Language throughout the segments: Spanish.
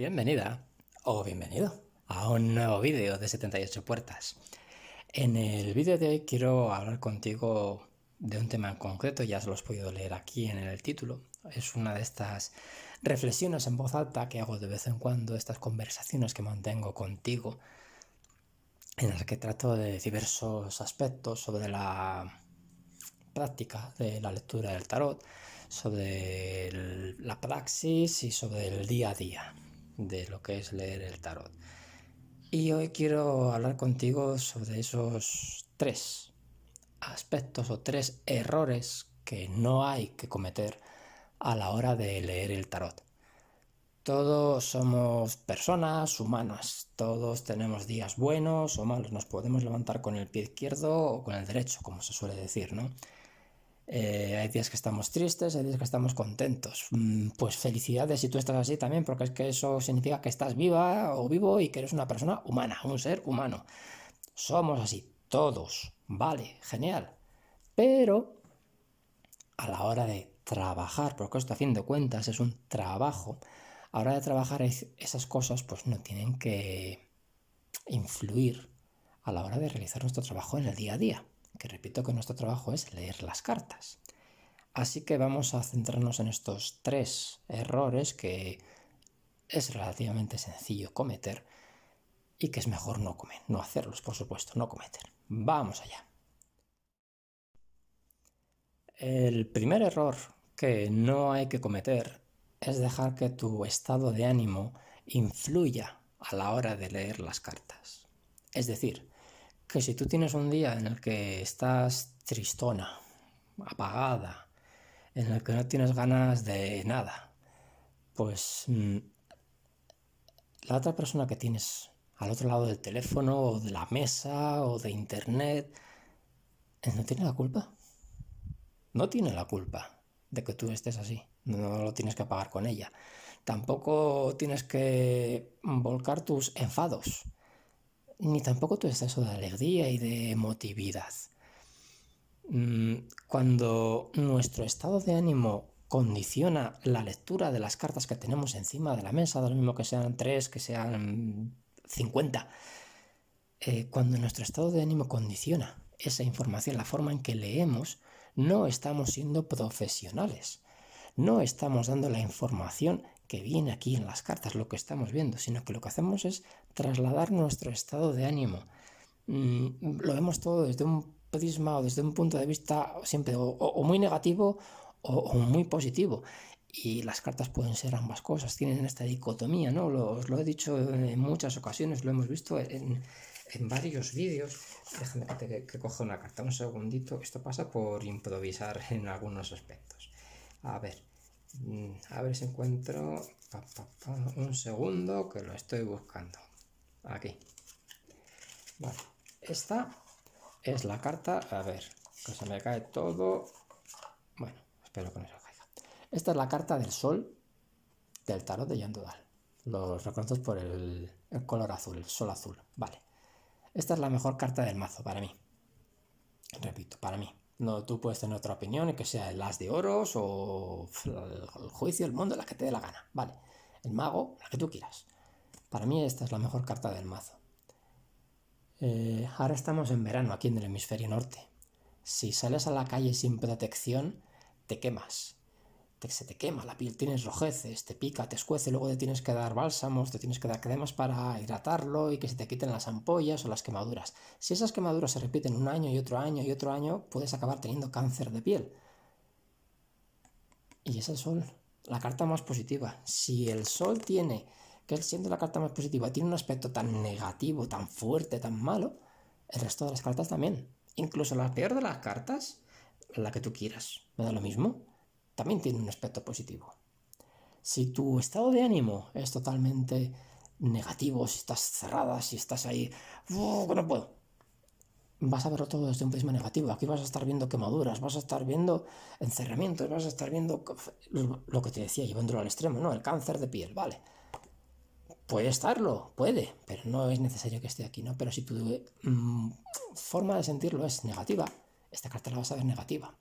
Bienvenida o bienvenido a un nuevo vídeo de 78 puertas. En el vídeo de hoy quiero hablar contigo de un tema en concreto, ya se los podido leer aquí en el título. Es una de estas reflexiones en voz alta que hago de vez en cuando, estas conversaciones que mantengo contigo, en las que trato de diversos aspectos sobre la práctica de la lectura del tarot, sobre la praxis y sobre el día a día de lo que es leer el tarot. Y hoy quiero hablar contigo sobre esos tres aspectos o tres errores que no hay que cometer a la hora de leer el tarot. Todos somos personas humanas, todos tenemos días buenos o malos, nos podemos levantar con el pie izquierdo o con el derecho, como se suele decir, ¿no? Eh, hay días que estamos tristes, hay días que estamos contentos. Mm, pues felicidades si tú estás así también, porque es que eso significa que estás viva o vivo y que eres una persona humana, un ser humano. Somos así, todos. Vale, genial. Pero a la hora de trabajar, porque esto a fin de cuentas es un trabajo, a la hora de trabajar esas cosas pues no tienen que influir a la hora de realizar nuestro trabajo en el día a día que repito que nuestro trabajo es leer las cartas. Así que vamos a centrarnos en estos tres errores que es relativamente sencillo cometer y que es mejor no no hacerlos, por supuesto, no cometer. Vamos allá. El primer error que no hay que cometer es dejar que tu estado de ánimo influya a la hora de leer las cartas. Es decir, que si tú tienes un día en el que estás tristona, apagada, en el que no tienes ganas de nada, pues mm, la otra persona que tienes al otro lado del teléfono o de la mesa o de internet, eh, no tiene la culpa. No tiene la culpa de que tú estés así. No lo tienes que pagar con ella. Tampoco tienes que volcar tus enfados ni tampoco tu exceso de alegría y de emotividad. Mm, cuando nuestro estado de ánimo condiciona la lectura de las cartas que tenemos encima de la mesa, de lo mismo que sean tres, que sean 50, eh, cuando nuestro estado de ánimo condiciona esa información, la forma en que leemos, no estamos siendo profesionales, no estamos dando la información que viene aquí en las cartas, lo que estamos viendo, sino que lo que hacemos es trasladar nuestro estado de ánimo. Mm, lo vemos todo desde un prisma o desde un punto de vista siempre o, muy negativo o, muy positivo. Y las cartas pueden ser ambas cosas, tienen esta dicotomía, ¿no? Lo, os lo he dicho en muchas ocasiones, lo hemos visto en, varios vídeos. Déjame que, coge que coja una carta, un segundito. Esto pasa por improvisar en algunos aspectos. A ver, Mm, a ver si encuentro un segundo que lo estoy buscando. Aquí. Esta es la carta. A ver, que se me cae todo. Bueno, espero que no se caiga. Esta es la carta del sol del tarot de Yandodal. Los reconozco por el color azul, el sol azul. Vale. Esta es la mejor carta del mazo para mí. Repito, para mí. No, tú puedes tener otra opinión y que sea el as de oros o el juicio, el mundo, la que te dé la gana. Vale, el mago, la que tú quieras. Para mí esta es la mejor carta del mazo. Eh, ahora estamos en verano aquí en el hemisferio norte. Si sales a la calle sin protección, te quemas te, se te quema la piel, tienes rojeces, te pica, te escuece, luego te tienes que dar bálsamos, te tienes que dar cremas para hidratarlo y que se te quiten las ampollas o las quemaduras. Si esas quemaduras se repiten un año y otro año y otro año, puedes acabar teniendo cáncer de piel. Y es el sol, la carta más positiva. Si el sol tiene, que siendo la carta más positiva, tiene un aspecto tan negativo, tan fuerte, tan malo, el resto de las cartas también. Incluso la peor de las cartas, la que tú quieras, me da lo mismo también tiene un aspecto positivo. Si tu estado de ánimo es totalmente negativo, si estás cerrada, si estás ahí, no puedo, vas a verlo todo desde un prisma negativo. Aquí vas a estar viendo quemaduras, vas a estar viendo encerramientos, vas a estar viendo lo que te decía, llevándolo al extremo, ¿no? El cáncer de piel, vale. Puede estarlo, puede, pero no es necesario que esté aquí, ¿no? Pero si tu mm, forma de sentirlo es negativa, esta carta la vas a ver negativa.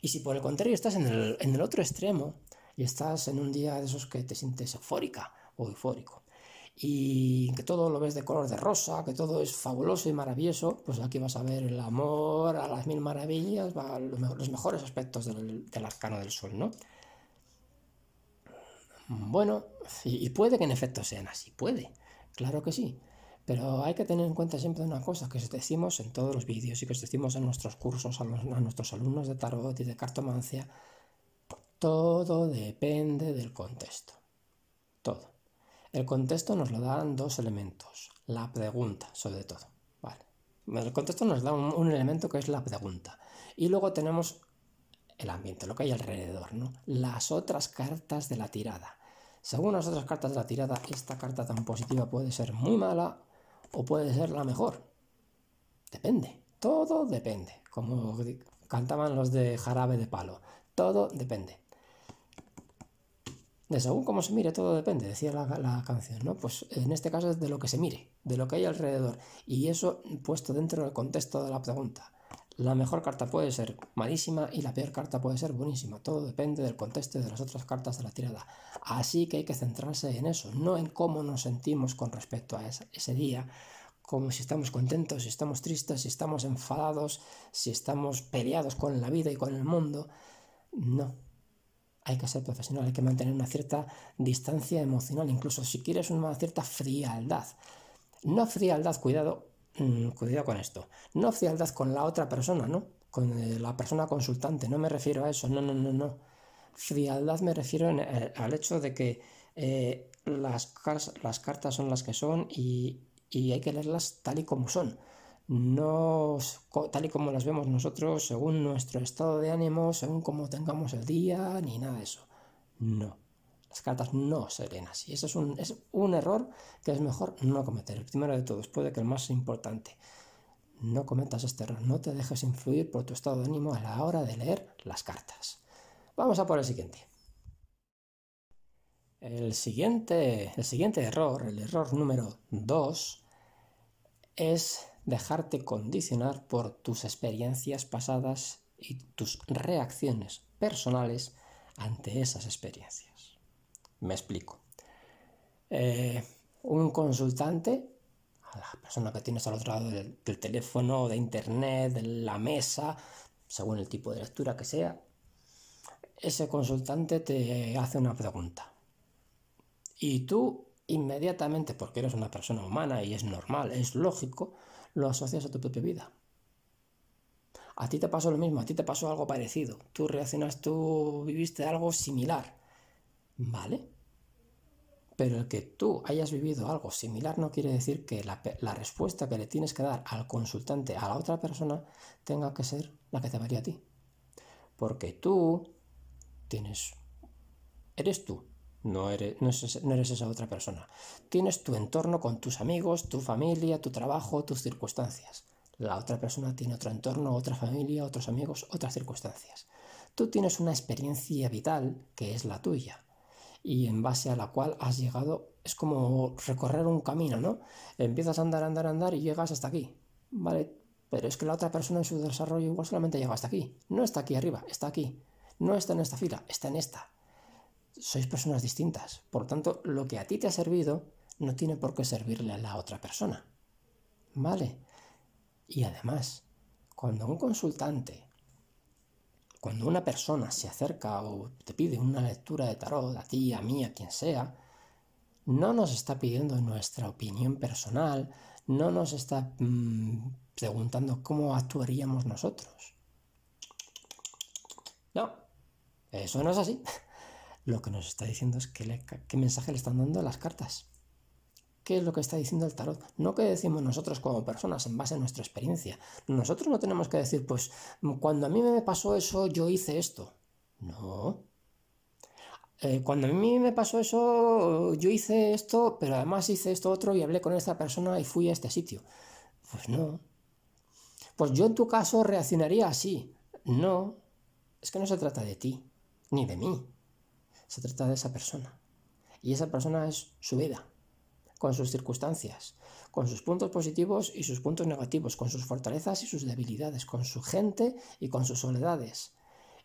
Y si por el contrario estás en el, otro extremo y estás en un día de esos que te sientes eufórica o eufórico y que todo lo ves de color de rosa, que todo es fabuloso y maravilloso, pues aquí vas a ver el amor a las mil maravillas, los mejores aspectos del, del arcano del sol, ¿no? Bueno, y puede que en efecto sean así, puede, claro que sí, pero hay que tener en cuenta siempre una cosa que os decimos en todos los vídeos y que os decimos en nuestros cursos, a, nuestros alumnos de tarot y de cartomancia. Todo depende del contexto. Todo. El contexto nos lo dan dos elementos. La pregunta, sobre todo. Vale. El contexto nos da un, elemento que es la pregunta. Y luego tenemos el ambiente, lo que hay alrededor, Las otras cartas de la tirada. Según las otras cartas de la tirada, esta carta tan positiva puede ser muy mala o puede ser la mejor. Depende, todo depende, como cantaban los de jarabe de palo, todo depende. De según cómo se mire, todo depende, decía la, la, canción, ¿no? Pues en este caso es de lo que se mire, de lo que hay alrededor, y eso puesto dentro del contexto de la pregunta. La mejor carta puede ser malísima y la peor carta puede ser buenísima. Todo depende del contexto de las otras cartas de la tirada. Así que hay que centrarse en eso, no en cómo nos sentimos con respecto a ese día, como si estamos contentos, si estamos tristes, si estamos enfadados, si estamos peleados con la vida y con el mundo. No. Hay que ser profesional, hay que mantener una cierta distancia emocional, incluso si quieres una cierta frialdad. No frialdad, cuidado, Mm, cuidado con esto. No fialdad con la otra persona, ¿no? Con eh, la persona consultante, no me refiero a eso, no, no, no, no. fialdad me refiero eh, al hecho de que eh, las, las, cartas son las que son y, y, hay que leerlas tal y como son. No tal y como las vemos nosotros, según nuestro estado de ánimo, según cómo tengamos el día, ni nada de eso. No. Las cartas no serenas y así. Eso es un, es un error que es mejor no cometer. El primero de todos, puede que el más importante. No cometas este error, no te dejes influir por tu estado de ánimo a la hora de leer las cartas. Vamos a por el siguiente. El siguiente, el siguiente error, el error número 2, es dejarte condicionar por tus experiencias pasadas y tus reacciones personales ante esas experiencias. Me explico. Eh, un consultante, a la persona que tienes al otro lado del, del teléfono, de internet, de la mesa, según el tipo de lectura que sea, ese consultante te hace una pregunta. Y tú inmediatamente, porque eres una persona humana y es normal, es lógico, lo asocias a tu propia vida. A ti te pasó lo mismo, a ti te pasó algo parecido. Tú reaccionas, tú viviste algo similar. ¿Vale? Pero el que tú hayas vivido algo similar no quiere decir que la, respuesta que le tienes que dar al consultante, a la otra persona, tenga que ser la que te valía a ti. Porque tú tienes... Eres tú, no eres, no eres esa otra persona. Tienes tu entorno con tus amigos, tu familia, tu trabajo, tus circunstancias. La otra persona tiene otro entorno, otra familia, otros amigos, otras circunstancias. Tú tienes una experiencia vital que es la tuya y en base a la cual has llegado, es como recorrer un camino, ¿no? Empiezas a andar, andar, andar y llegas hasta aquí, ¿vale? Pero es que la otra persona en su desarrollo igual solamente llega hasta aquí. No está aquí arriba, está aquí. No está en esta fila, está en esta. Sois personas distintas. Por tanto, lo que a ti te ha servido no tiene por qué servirle a la otra persona. ¿Vale? Y además, cuando un consultante cuando una persona se acerca o te pide una lectura de tarot, a ti, a mí, a quien sea, no nos está pidiendo nuestra opinión personal, no nos está mm, preguntando cómo actuaríamos nosotros. No, eso no es así. Lo que nos está diciendo es qué mensaje le están dando las cartas qué es lo que está diciendo el tarot, no que decimos nosotros como personas en base a nuestra experiencia. Nosotros no tenemos que decir, pues mm, cuando a mí me pasó eso, yo hice esto. No. Eh, cuando a mí me pasó eso, yo hice esto, pero además hice esto otro y hablé con esta persona y fui a este sitio. Pues no. Pues yo en tu caso reaccionaría así. No. Es que no se trata de ti, ni de mí. Se trata de esa persona. Y esa persona es su vida con sus circunstancias, con sus puntos positivos y sus puntos negativos, con sus fortalezas y sus debilidades, con su gente y con sus soledades.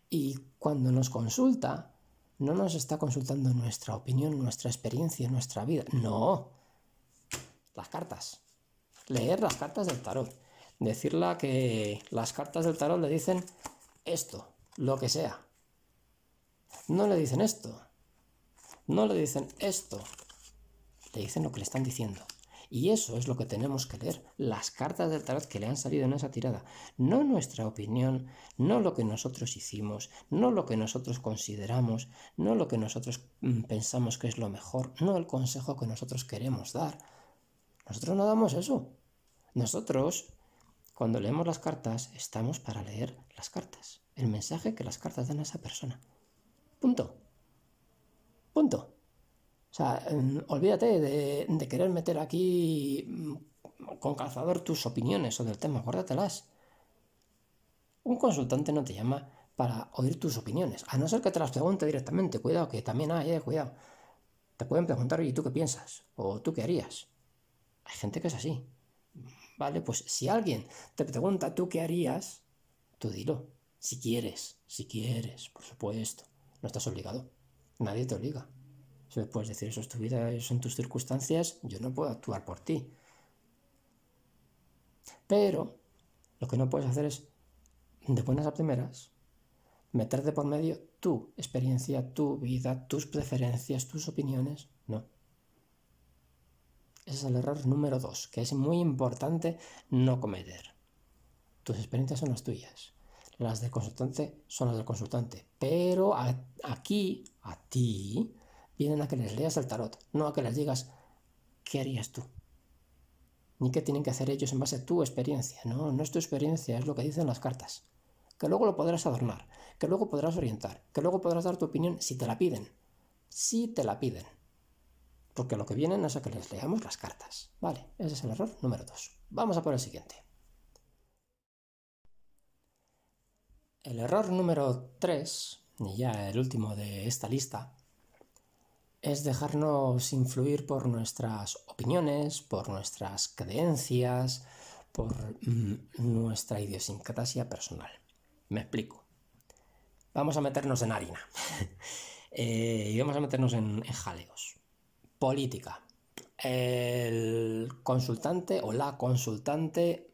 Y cuando nos consulta, no nos está consultando nuestra opinión, nuestra experiencia, nuestra vida. No. Las cartas. Leer las cartas del tarot. Decirle que las cartas del tarot le dicen esto, lo que sea. No le dicen esto. No le dicen esto, le dicen lo que le están diciendo. Y eso es lo que tenemos que leer, las cartas del tarot que le han salido en esa tirada, no nuestra opinión, no lo que nosotros hicimos, no lo que nosotros consideramos, no lo que nosotros mm, pensamos que es lo mejor, no el consejo que nosotros queremos dar. Nosotros no damos eso. Nosotros, cuando leemos las cartas, estamos para leer las cartas, el mensaje que las cartas dan a esa persona. Punto. Punto. O sea, em, olvídate de, querer meter aquí mm, con calzador tus opiniones sobre el tema, guárdatelas. Un consultante no te llama para oír tus opiniones, a no ser que te las pregunte directamente, cuidado, que también hay, eh, cuidado. Te pueden preguntar, ¿y tú qué piensas? ¿O tú qué harías? Hay gente que es así. Vale, pues si alguien te pregunta, ¿tú qué harías? Tú dilo, si quieres, si quieres, por supuesto. No estás obligado. Nadie te obliga me puedes decir, eso es tu vida, eso son tus circunstancias, yo no puedo actuar por ti. Pero lo que no puedes hacer es, de buenas a primeras, meterte por medio tu experiencia, tu vida, tus preferencias, tus opiniones. No. Ese es el error número dos, que es muy importante no cometer. Tus experiencias son las tuyas. Las del consultante son las del consultante. Pero aquí, a ti, vienen a que les leas el tarot, no a que les digas qué harías tú. Ni qué tienen que hacer ellos en base a tu experiencia. No, no es tu experiencia, es lo que dicen las cartas. Que luego lo podrás adornar, que luego podrás orientar, que luego podrás dar tu opinión si te la piden. Si te la piden. Porque lo que vienen es a que les leamos las cartas. Vale, ese es el error número 2. Vamos a por el siguiente. El error número 3, y ya el último de esta lista, es dejarnos influir por nuestras opiniones, por nuestras creencias, por mm, nuestra idiosincrasia personal. Me explico. Vamos a meternos en harina eh, y vamos a meternos en, en jaleos. Política. El consultante o la consultante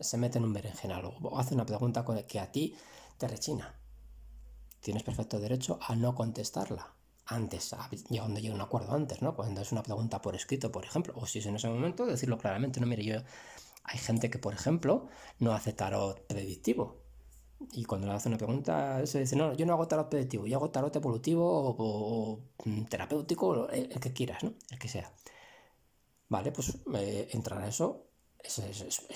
se mete en un berenjenal o hace una pregunta que a ti te rechina. Tienes perfecto derecho a no contestarla antes, llegando a un acuerdo antes, ¿no? Cuando es una pregunta por escrito, por ejemplo, o si es en ese momento, decirlo claramente, no, mire, yo, hay gente que, por ejemplo, no hace tarot predictivo. Y cuando le hace una pregunta, se dice, no, yo no hago tarot predictivo, yo hago tarot evolutivo o, mm, terapéutico, el, que quieras, ¿no? El que sea. Vale, pues eh, entrar a eso es,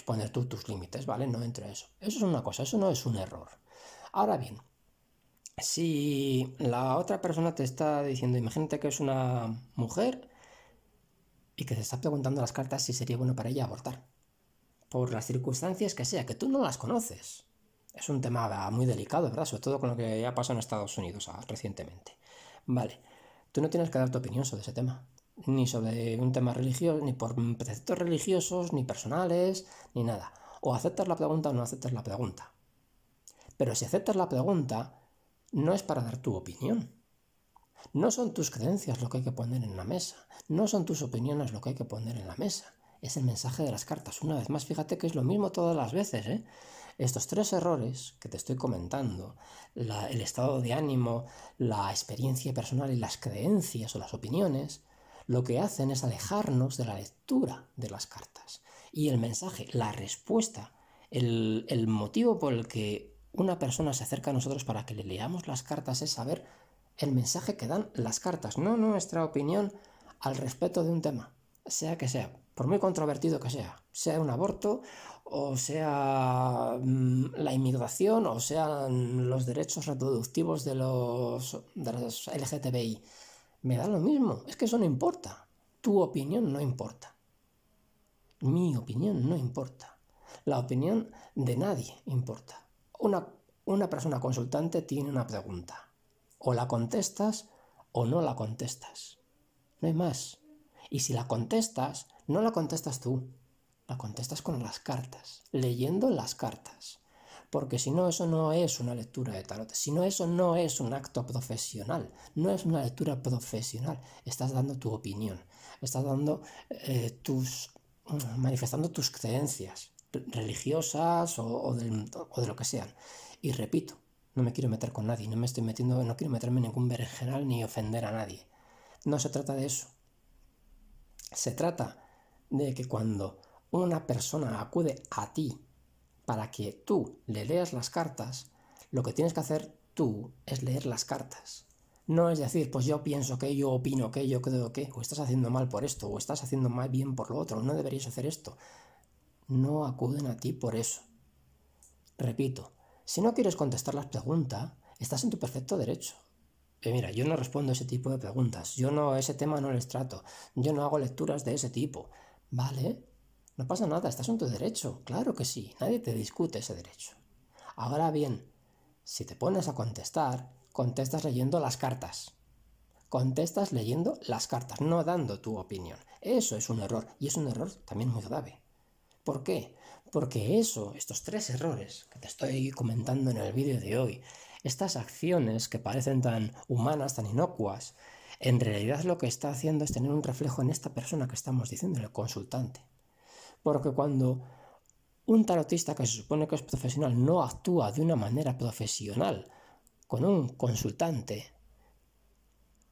poner tú tus límites, ¿vale? No entro a eso. Eso es una cosa, eso no es un error. Ahora bien, si la otra persona te está diciendo, imagínate que es una mujer y que te está preguntando las cartas si sería bueno para ella abortar, por las circunstancias que sea, que tú no las conoces. Es un tema muy delicado, ¿verdad? Sobre todo con lo que ha pasado en Estados Unidos ah, recientemente. Vale, tú no tienes que dar tu opinión sobre ese tema, ni sobre un tema religioso, ni por preceptos religiosos, ni personales, ni nada. O aceptas la pregunta o no aceptas la pregunta. Pero si aceptas la pregunta, no es para dar tu opinión. No son tus creencias lo que hay que poner en la mesa, no son tus opiniones lo que hay que poner en la mesa. Es el mensaje de las cartas. Una vez más, fíjate que es lo mismo todas las veces. ¿eh? Estos tres errores que te estoy comentando, el estado de ánimo, la experiencia personal y las creencias o las opiniones, lo que hacen es alejarnos de la lectura de las cartas. Y el mensaje, la respuesta, el motivo por el que una persona se acerca a nosotros para que le leamos las cartas es saber el mensaje que dan las cartas, no nuestra opinión al respecto de un tema, sea que sea, por muy controvertido que sea, sea un aborto o sea mm, la inmigración o sean los derechos reproductivos de los, de los LGTBI. Me da lo mismo, es que eso no importa. Tu opinión no importa. Mi opinión no importa. La opinión de nadie importa. Una, persona consultante tiene una pregunta. O la contestas o no la contestas. No hay más. Y si la contestas, no la contestas tú. La contestas con las cartas, leyendo las cartas. Porque si no, eso no es una lectura de tarot. Si no, eso no es un acto profesional. No es una lectura profesional. Estás dando tu opinión. Estás dando eh, tus. manifestando tus creencias religiosas o, de, lo que sean. Y repito, no me quiero meter con nadie, no me estoy metiendo, no quiero meterme en ningún berenjenal ni ofender a nadie. No se trata de eso. Se trata de que cuando una persona acude a ti para que tú le leas las cartas, lo que tienes que hacer tú es leer las cartas. No es decir, pues yo pienso que, yo opino que, yo creo que, o estás haciendo mal por esto, o estás haciendo mal bien por lo otro, no deberías hacer esto no acuden a ti por eso. Repito, si no quieres contestar las preguntas, estás en tu perfecto derecho. Eh, mira, yo no respondo ese tipo de preguntas, yo no ese tema no les trato, yo no hago lecturas de ese tipo. ¿Vale? No pasa nada, estás en tu derecho, claro que sí, nadie te discute ese derecho. Ahora bien, si te pones a contestar, contestas leyendo las cartas. Contestas leyendo las cartas, no dando tu opinión. Eso es un error, y es un error también muy grave. ¿Por qué? Porque eso, estos tres errores que te estoy comentando en el vídeo de hoy, estas acciones que parecen tan humanas, tan inocuas, en realidad lo que está haciendo es tener un reflejo en esta persona que estamos diciendo, en el consultante. Porque cuando un tarotista que se supone que es profesional no actúa de una manera profesional con un consultante,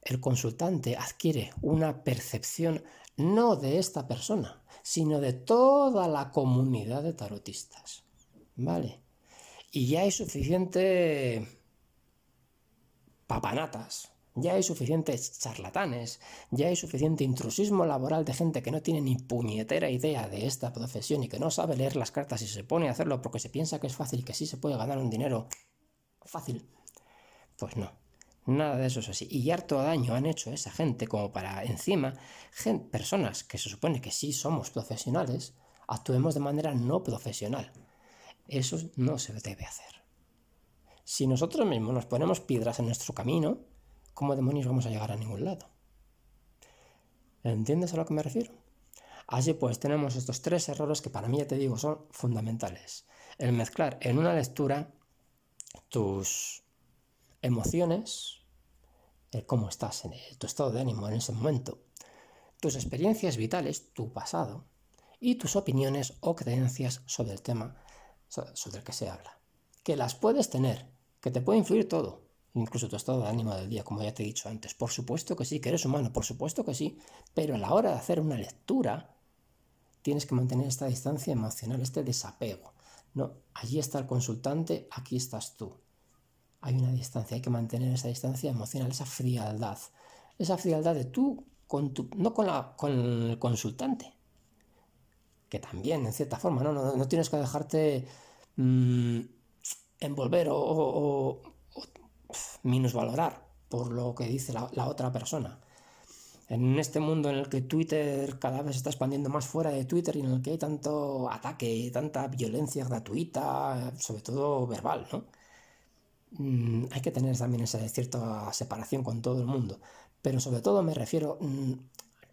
el consultante adquiere una percepción no de esta persona, sino de toda la comunidad de tarotistas. ¿Vale? Y ya hay suficiente papanatas, ya hay suficientes charlatanes, ya hay suficiente intrusismo laboral de gente que no tiene ni puñetera idea de esta profesión y que no sabe leer las cartas y se pone a hacerlo porque se piensa que es fácil, que sí se puede ganar un dinero fácil. Pues no. Nada de eso es así. Y harto daño han hecho esa gente como para encima personas que se supone que sí somos profesionales, actuemos de manera no profesional. Eso no se debe hacer. Si nosotros mismos nos ponemos piedras en nuestro camino, ¿cómo demonios vamos a llegar a ningún lado? ¿Entiendes a lo que me refiero? Así pues, tenemos estos tres errores que para mí, ya te digo, son fundamentales. El mezclar en una lectura tus emociones, el cómo estás, en tu estado de ánimo en ese momento, tus experiencias vitales, tu pasado y tus opiniones o creencias sobre el tema sobre el que se habla. Que las puedes tener, que te puede influir todo, incluso tu estado de ánimo del día, como ya te he dicho antes. Por supuesto que sí, que eres humano, por supuesto que sí, pero a la hora de hacer una lectura tienes que mantener esta distancia emocional, este desapego. No, allí está el consultante, aquí estás tú hay una distancia, hay que mantener esa distancia emocional, esa frialdad, esa frialdad de tú con tu, no con, con el consultante, que también, en cierta forma, no, tienes que dejarte mm, envolver o, menos valorar por lo que dice la, otra persona. En este mundo en el que Twitter cada vez se está expandiendo más fuera de Twitter y en el que hay tanto ataque, tanta violencia gratuita, sobre todo verbal, ¿no? Mm, hay que tener también esa cierta separación con todo el mundo. Pero sobre todo me refiero mm,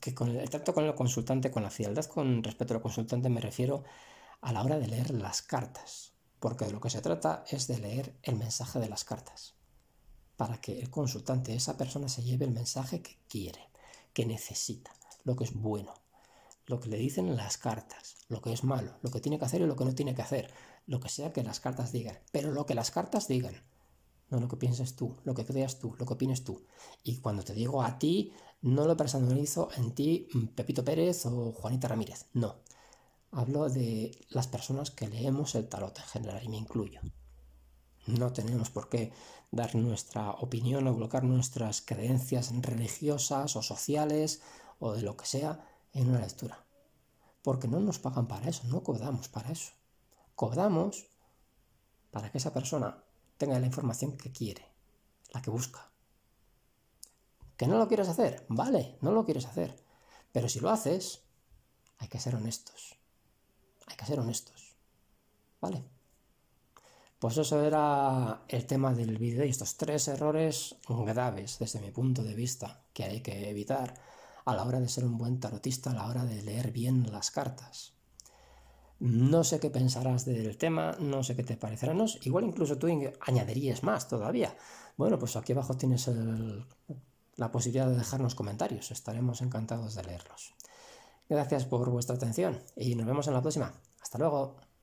que con el trato con el consultante, con la fidelidad con respecto al consultante, me refiero a la hora de leer las cartas. Porque de lo que se trata es de leer el mensaje de las cartas. Para que el consultante, esa persona, se lleve el mensaje que quiere, que necesita, lo que es bueno, lo que le dicen las cartas, lo que es malo, lo que tiene que hacer y lo que no tiene que hacer, lo que sea que las cartas digan, pero lo que las cartas digan, no lo que pienses tú, lo que creas tú, lo que opines tú. Y cuando te digo a ti, no lo personalizo en ti, mm, Pepito Pérez o Juanita Ramírez, no. Hablo de las personas que leemos el tarot en general y me incluyo. No tenemos por qué dar nuestra opinión o colocar nuestras creencias religiosas o sociales o de lo que sea en una lectura. Porque no nos pagan para eso, no cobramos para eso. Cobramos para que esa persona tenga la información que quiere, la que busca. ¿Que no lo quieres hacer? Vale, no lo quieres hacer. Pero si lo haces, hay que ser honestos. Hay que ser honestos. ¿Vale? Pues eso era el tema del vídeo y estos tres errores graves desde mi punto de vista que hay que evitar a la hora de ser un buen tarotista, a la hora de leer bien las cartas. No sé qué pensarás del tema, no sé qué te parecerá. igual incluso tú añadirías más todavía. Bueno, pues aquí abajo tienes la posibilidad de dejarnos comentarios. Estaremos encantados de leerlos. Gracias por vuestra atención y nos vemos en la próxima. Hasta luego.